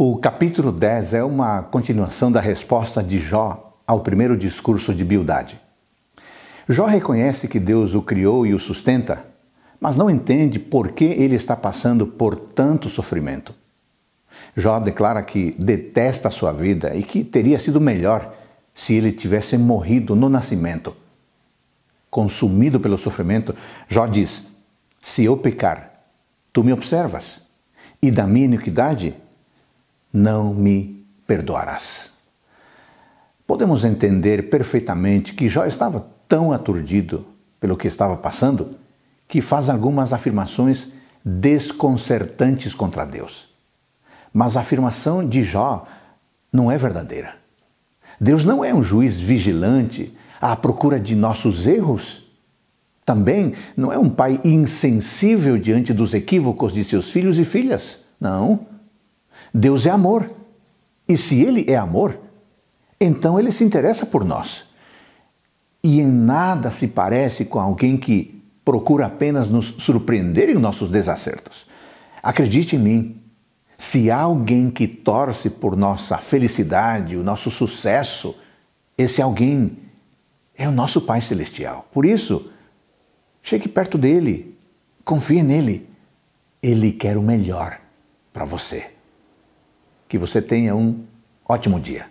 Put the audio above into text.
O capítulo 10 é uma continuação da resposta de Jó ao primeiro discurso de Bildade. Jó reconhece que Deus o criou e o sustenta, mas não entende por que ele está passando por tanto sofrimento. Jó declara que detesta a sua vida e que teria sido melhor se ele tivesse morrido no nascimento. Consumido pelo sofrimento, Jó diz: Se eu pecar, tu me observas, e da minha iniquidade não me perdoarás. Podemos entender perfeitamente que Jó estava tão aturdido pelo que estava passando que faz algumas afirmações desconcertantes contra Deus. Mas a afirmação de Jó não é verdadeira. Deus não é um juiz vigilante à procura de nossos erros. Também não é um pai insensível diante dos equívocos de seus filhos e filhas. Não. Deus é amor. E se Ele é amor, então Ele se interessa por nós. E em nada se parece com alguém que procura apenas nos surpreender em nossos desacertos. Acredite em mim, se há alguém que torce por nossa felicidade, o nosso sucesso, esse alguém é o nosso Pai Celestial. Por isso, chegue perto dele, confie nele. Ele quer o melhor para você. Que você tenha um ótimo dia.